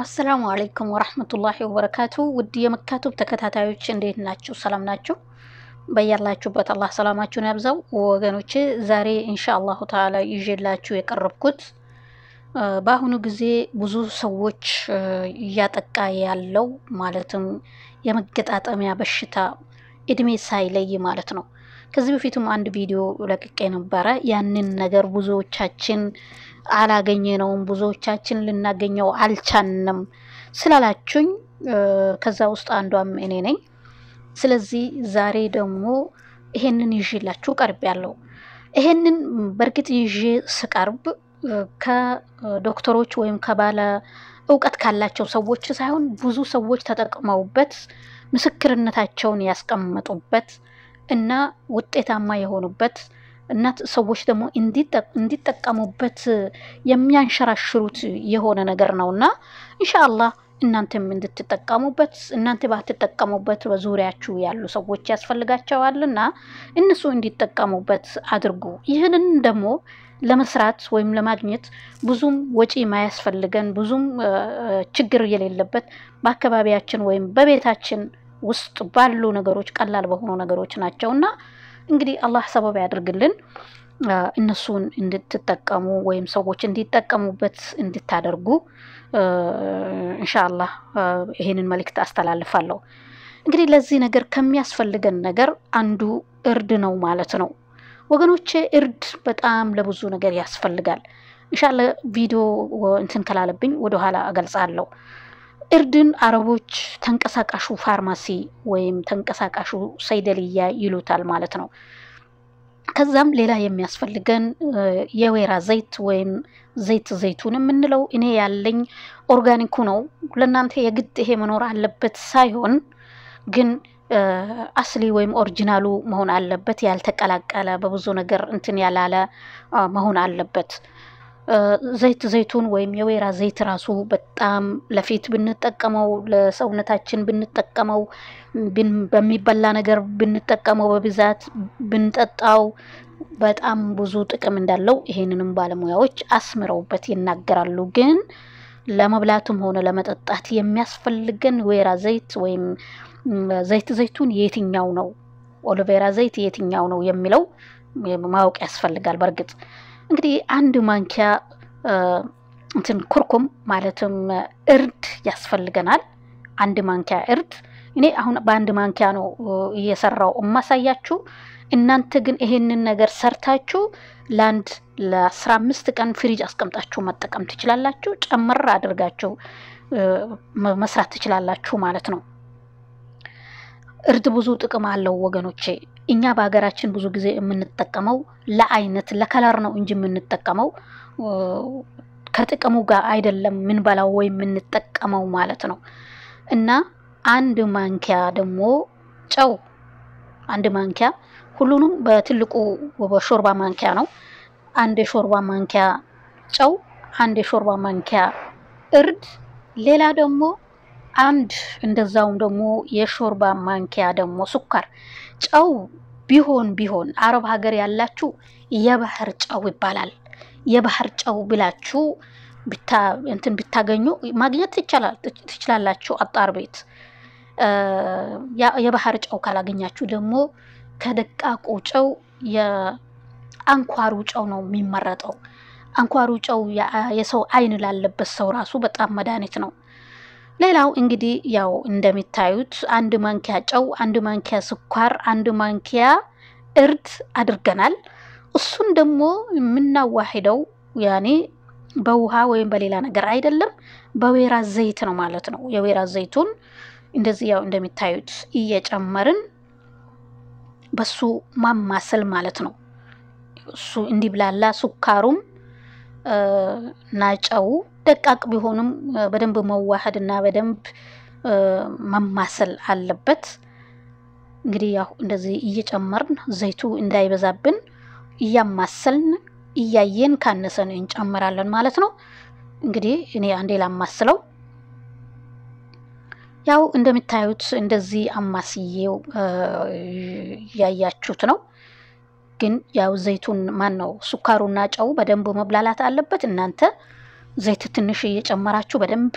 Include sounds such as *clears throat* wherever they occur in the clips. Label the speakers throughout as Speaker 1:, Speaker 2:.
Speaker 1: አሰላሙ አለይኩም ወራህመቱላሂ ወበረካቱ። ውድ የመካቱብ ተከታታዮች እንዴት ናችሁ? ሰላም ናችሁ? በያላችሁበት አላህ ሰላማችሁን ያብዛው። ወገኖች ዛሬ ኢንሻ አላሁ ተዓላ ይዤላችሁ የቀረብኩት በአሁኑ ጊዜ ብዙ ሰዎች እያጠቃ ያለው ማለትም የመገጣጠሚያ በሽታ እድሜ ሳይለይ ማለት ነው። ከዚህ በፊትም አንድ ቪዲዮ ለቅቄ ነበረ። ያንን ነገር ብዙዎቻችን አላገኘነውም፣ ብዙዎቻችን ልናገኘው አልቻንም ስላላችሁኝ ከዛ ውስጥ አንዷም እኔ ነኝ። ስለዚህ ዛሬ ደግሞ ይሄንን ይዤላችሁ ቀርብ ያለው ይሄንን በእርግጥ ይዤ ስቀርብ ከዶክተሮች ወይም ከባለ እውቀት ካላቸው ሰዎች ሳይሆን ብዙ ሰዎች ተጠቅመውበት ምስክርነታቸውን ያስቀመጡበት እና ውጤታማ የሆኑበት እና ሰዎች ደግሞ እንዲጠቀሙበት የሚያንሸራሽሩት የሆነ ነገር ነው እና ኢንሻአላህ እናንተም እንድትጠቀሙበት እናንተ ባትጠቀሙበት በዙሪያችሁ ያሉ ሰዎች ያስፈልጋቸዋል እና እነሱ እንዲጠቀሙበት አድርጉ። ይህንን ደግሞ ለመስራት ወይም ለማግኘት ብዙም ወጪ ማያስፈልገን ብዙም ችግር የሌለበት በአካባቢያችን ወይም በቤታችን ውስጥ ባሉ ነገሮች ቀላል በሆኑ ነገሮች እና እንግዲህ አላህ ሰበብ ያደርግልን እነሱን እንድትጠቀሙ ወይም ሰዎች እንዲጠቀሙበት እንድታደርጉ እንሻአላህ ይሄንን መልእክት አስተላልፋለሁ። እንግዲህ ለዚህ ነገር ከሚያስፈልገን ነገር አንዱ እርድ ነው ማለት ነው ወገኖቼ። እርድ በጣም ለብዙ ነገር ያስፈልጋል። እንሻላ ቪዲዮ እንትን ከላለብኝ ወደኋላ አገልጻለሁ። እርድን አረቦች ተንቀሳቃሹ ፋርማሲ ወይም ተንቀሳቃሹ ሰይደልያ ይሉታል ማለት ነው። ከዛም ሌላ የሚያስፈልገን የወይራ ዘይት ወይም ዘይት ዘይቱን የምንለው እኔ ያለኝ ኦርጋኒኩ ነው። ለእናንተ የግድ ይሄ መኖር አለበት ሳይሆን ግን አስሊ ወይም ኦሪጂናሉ መሆን አለበት። ያልተቀላቀለ በብዙ ነገር እንትን ያላለ መሆን አለበት። ዘይት ዘይቱን ወይም የወይራ ዘይት ራሱ በጣም ለፊት ብንጠቀመው ለሰውነታችን ብንጠቀመው በሚበላ ነገር ብንጠቀመው በብዛት ብንጠጣው በጣም ብዙ ጥቅም እንዳለው ይሄንንም ባለሙያዎች አስምረውበት ይናገራሉ። ግን ለመብላትም ሆነ ለመጠጣት የሚያስፈልገን ወይራ ዘይት ወይም ዘይት ዘይቱን የትኛው ነው፣ ኦሎቬራ ዘይት የትኛው ነው የሚለው ማወቅ ያስፈልጋል በእርግጥ እንግዲህ አንድ ማንኪያ እንትን ኩርኩም ማለትም እርድ ያስፈልገናል። አንድ ማንኪያ እርድ እኔ አሁን በአንድ ማንኪያ ነው እየሰራው እማሳያችሁ። እናንተ ግን ይሄንን ነገር ሰርታችሁ ለአንድ ለአስራ አምስት ቀን ፍሪጅ አስቀምጣችሁ መጠቀም ትችላላችሁ። ጨምር አድርጋችሁ መስራት ትችላላችሁ ማለት ነው። እርድ ብዙ ጥቅም አለው ወገኖቼ። እኛ በሀገራችን ብዙ ጊዜ የምንጠቀመው ለአይነት ለከለር ነው እንጂ የምንጠቀመው ከጥቅሙ ጋር አይደለም ምንበላው ወይም የምንጠቀመው ማለት ነው። እና አንድ ማንኪያ ደግሞ ጨው፣ አንድ ማንኪያ ሁሉንም በትልቁ ሾርባ ማንኪያ ነው። አንድ የሾርባ ማንኪያ ጨው፣ አንድ የሾርባ ማንኪያ እርድ፣ ሌላ ደግሞ አንድ እንደዛውም ደግሞ የሾርባ ማንኪያ ደግሞ ስኳር። ጨው ቢሆን ቢሆን አረብ ሀገር ያላችሁ የባህር ጨው ይባላል። የባህር ጨው ብላችሁ እንትን ብታገኙ ማግኘት ትችላላችሁ። አጣር ቤት የባህር ጨው ካላገኛችሁ ደግሞ ከደቃቁ ጨው የአንኳሩ ጨው ነው የሚመረጠው። አንኳሩ ጨው የሰው አይን ላለበት ሰው ራሱ በጣም መድኃኒት ነው። ሌላው እንግዲህ ያው እንደሚታዩት አንድ ማንኪያ ጨው፣ አንድ ማንኪያ ስኳር፣ አንድ ማንኪያ እርድ አድርገናል። እሱን ደግሞ የምናዋሂደው ያኔ በውሃ ወይም በሌላ ነገር አይደለም፣ በወይራ ዘይት ነው ማለት ነው። የወይራ ዘይቱን እንደዚህ ያው እንደሚታዩት እየጨመርን በሱ ማማሰል ማለት ነው። እሱ እንዲብላላ ስኳሩም ናጨው ደቃቅ ቢሆንም በደንብ መዋሀድ እና በደንብ መማሰል አለበት። እንግዲህ ያው እንደዚህ እየጨመርን ዘይቱ እንዳይበዛብን እያማሰልን እያየን ካነሰን እንጨምራለን ማለት ነው። እንግዲህ እኔ አንዴ ላማስለው። ያው እንደምታዩት እንደዚህ አማስዬው እያያችሁት ነው። ግን ያው ዘይቱን ማን ነው ሱካሩና ጨው በደንብ መብላላት አለበት እናንተ ዘይት ትንሽ እየጨመራችሁ በደንብ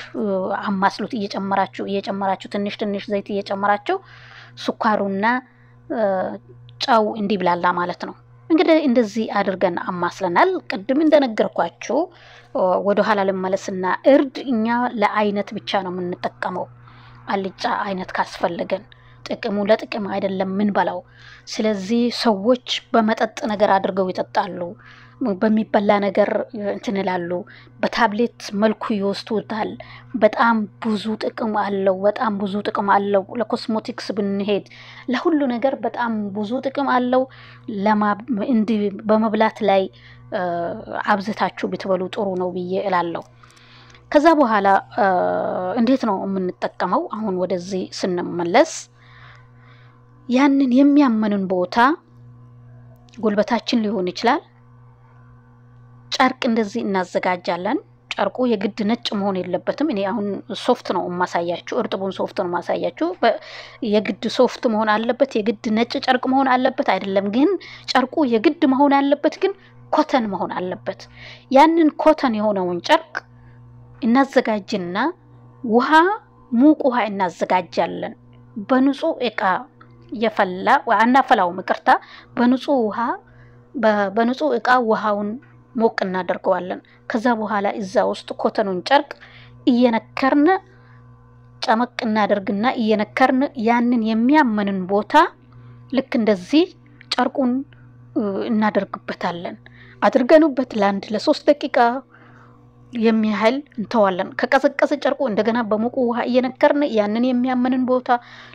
Speaker 1: አማስሉት። እየጨመራችሁ እየጨመራችሁ ትንሽ ትንሽ ዘይት እየጨመራችሁ ስኳሩና ጨው ብላላ ማለት ነው። እንግዲህ እንደዚህ አድርገን አማስለናል። ቅድም እንደነገርኳችሁ ወደኋላ ልመለስና እርድ እኛ ለአይነት ብቻ ነው የምንጠቀመው። አልጫ አይነት ካስፈለገን ጥቅሙ ለጥቅም አይደለም ምን በላው። ስለዚህ ሰዎች በመጠጥ ነገር አድርገው ይጠጣሉ፣ በሚበላ ነገር እንትን ይላሉ፣ በታብሌት መልኩ ይወስዱታል። በጣም ብዙ ጥቅም አለው። በጣም ብዙ ጥቅም አለው። ለኮስሞቲክስ ብንሄድ ለሁሉ ነገር በጣም ብዙ ጥቅም አለው። እንዲህ በመብላት ላይ አብዝታችሁ ብትበሉ ጥሩ ነው ብዬ እላለሁ። ከዛ በኋላ እንዴት ነው የምንጠቀመው? አሁን ወደዚህ ስንመለስ ያንን የሚያመኑን ቦታ ጉልበታችን ሊሆን ይችላል። ጨርቅ እንደዚህ እናዘጋጃለን። ጨርቁ የግድ ነጭ መሆን የለበትም። እኔ አሁን ሶፍት ነው የማሳያችሁ፣ እርጥቡን ሶፍት ነው የማሳያችሁ። የግድ ሶፍት መሆን አለበት፣ የግድ ነጭ ጨርቅ መሆን አለበት አይደለም። ግን ጨርቁ የግድ መሆን አለበት፣ ግን ኮተን መሆን አለበት። ያንን ኮተን የሆነውን ጨርቅ እናዘጋጅና ውሃ ሙቅ ውሃ እናዘጋጃለን በንጹህ እቃ እየፈላ አናፈላውም፣ ምቅርታ በንጹህ ውሃ በንጹህ እቃ ውሃውን ሞቅ እናደርገዋለን። ከዛ በኋላ እዛ ውስጥ ኮተኑን ጨርቅ እየነከርን ጨመቅ እናደርግና እየነከርን ያንን የሚያመንን ቦታ ልክ እንደዚህ ጨርቁን እናደርግበታለን። አድርገንበት ለአንድ ለሶስት ደቂቃ የሚያህል እንተዋለን። ከቀዘቀዘ ጨርቁ እንደገና በሙቁ ውሃ እየነከርን ያንን የሚያመንን ቦታ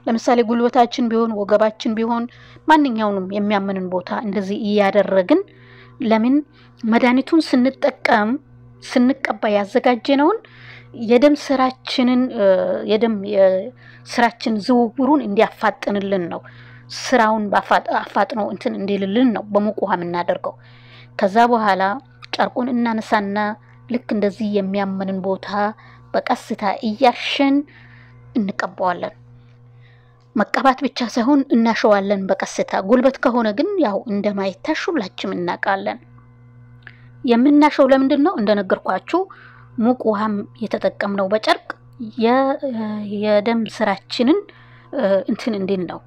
Speaker 1: ለምሳሌ ጉልበታችን ቢሆን ወገባችን ቢሆን ማንኛውንም የሚያመንን ቦታ እንደዚህ እያደረግን ለምን መድኃኒቱን ስንጠቀም ስንቀባ ያዘጋጀነውን የደም ስራችንን የደም ስራችን ዝውውሩን እንዲያፋጥንልን ነው። ስራውን አፋጥኖ እንትን እንዲልልን ነው በሙቅ ውሃ የምናደርገው። ከዛ በኋላ ጨርቁን እናነሳና ልክ እንደዚህ የሚያመንን ቦታ በቀስታ እያሸን እንቀባዋለን። መቀባት ብቻ ሳይሆን እናሸዋለን በቀስታ። ጉልበት ከሆነ ግን ያው እንደማይታሽ ሁላችንም እናውቃለን። የምናሸው ለምንድን ነው? እንደነገርኳችሁ ሙቅ ውሃም የተጠቀምነው በጨርቅ የደም ስራችንን እንትን እንድን ነው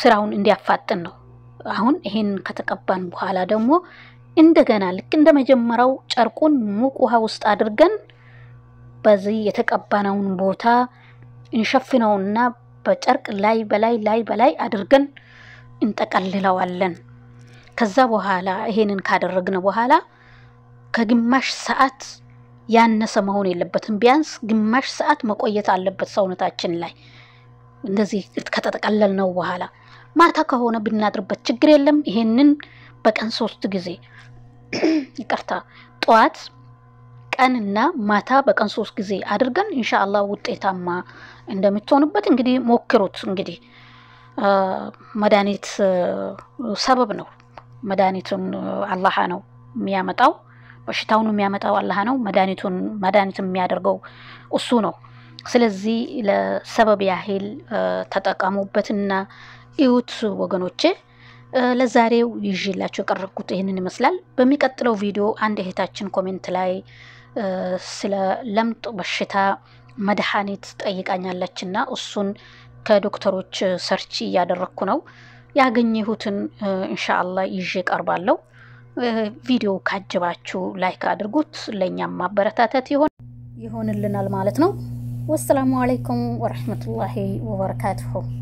Speaker 1: ስራውን እንዲያፋጥን ነው። አሁን ይሄን ከተቀባን በኋላ ደግሞ እንደገና ልክ እንደ መጀመሪያው ጨርቁን ሙቅ ውሃ ውስጥ አድርገን በዚህ የተቀባነውን ቦታ እንሸፍነውና በጨርቅ ላይ በላይ ላይ በላይ አድርገን እንጠቀልለዋለን። ከዛ በኋላ ይሄንን ካደረግን በኋላ ከግማሽ ሰዓት ያነሰ መሆን የለበትም። ቢያንስ ግማሽ ሰዓት መቆየት አለበት ሰውነታችን ላይ እንደዚህ ከተጠቀለል ነው በኋላ ማታ ከሆነ ብናድርበት ችግር የለም። ይሄንን በቀን ሶስት ጊዜ *clears throat* ይቅርታ ጠዋት ቀንና ማታ በቀን ሶስት ጊዜ አድርገን እንሻአላ ውጤታማ እንደምትሆኑበት እንግዲህ ሞክሩት። እንግዲህ መድኃኒት ሰበብ ነው። መድኃኒቱን አላህ ነው የሚያመጣው። በሽታውን የሚያመጣው አላህ ነው። መድኃኒቱን መድኃኒቱን የሚያደርገው እሱ ነው። ስለዚህ ለሰበብ ያህል ተጠቀሙበትና እዩት ወገኖቼ። ለዛሬው ይዤላችሁ የቀረብኩት ይህንን ይመስላል። በሚቀጥለው ቪዲዮ አንድ እህታችን ኮሜንት ላይ ስለ ለምጥ በሽታ መድኃኒት ጠይቃኛለች እና እሱን ከዶክተሮች ሰርች እያደረግኩ ነው። ያገኘሁትን እንሻአላ ይዤ ቀርባለሁ። ቪዲዮ ካጀባችሁ ላይክ አድርጉት፣ ለእኛም ማበረታታት ይሆን ይሆንልናል ማለት ነው። ወሰላሙ አለይኩም ወረሕመቱላሂ ወበረካቱሁ።